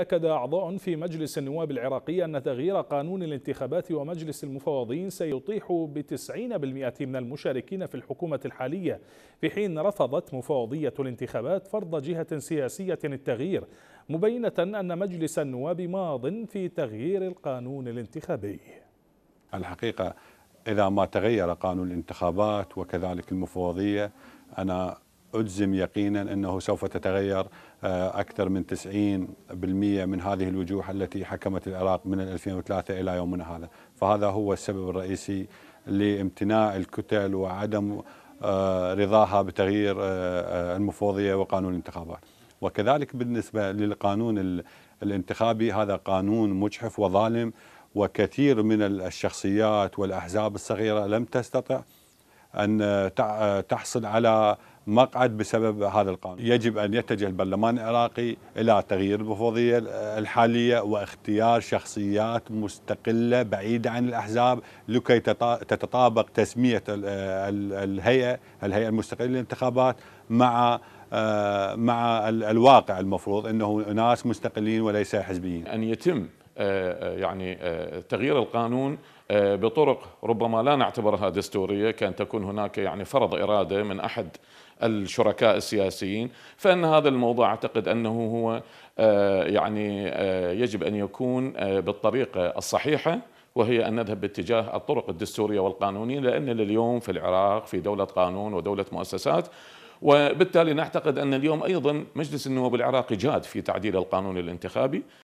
أكد أعضاء في مجلس النواب العراقي أن تغيير قانون الانتخابات ومجلس المفوضين سيطيح بتسعين بالمئة من المشاركين في الحكومة الحالية في حين رفضت مفوضية الانتخابات فرض جهة سياسية التغيير مبينة أن مجلس النواب ماض في تغيير القانون الانتخابي الحقيقة إذا ما تغير قانون الانتخابات وكذلك المفوضية أنا أجزم يقينا أنه سوف تتغير آه، أكثر من 90% من هذه الوجوه التي حكمت العراق من 2003 إلى يومنا هذا فهذا هو السبب الرئيسي لامتناع الكتل وعدم آه، رضاها بتغيير آه، المفوضية وقانون الانتخابات وكذلك بالنسبة للقانون الانتخابي هذا قانون مجحف وظالم وكثير من الشخصيات والأحزاب الصغيرة لم تستطع أن تحصل على مقعد بسبب هذا القانون يجب أن يتجه البرلمان العراقي إلى تغيير المفوضية الحالية واختيار شخصيات مستقلة بعيدة عن الأحزاب لكي تتطابق تسمية الهيئة الهيئة المستقلة للانتخابات مع آه، مع الواقع المفروض أنه ناس مستقلين وليس حزبيين أن يتم آه، آه، يعني آه، تغيير القانون بطرق ربما لا نعتبرها دستوريه كان تكون هناك يعني فرض اراده من احد الشركاء السياسيين فان هذا الموضوع اعتقد انه هو يعني يجب ان يكون بالطريقه الصحيحه وهي أن نذهب باتجاه الطرق الدستورية والقانونية لأن اليوم في العراق في دولة قانون ودولة مؤسسات وبالتالي نعتقد أن اليوم أيضا مجلس النواب العراقي جاد في تعديل القانون الانتخابي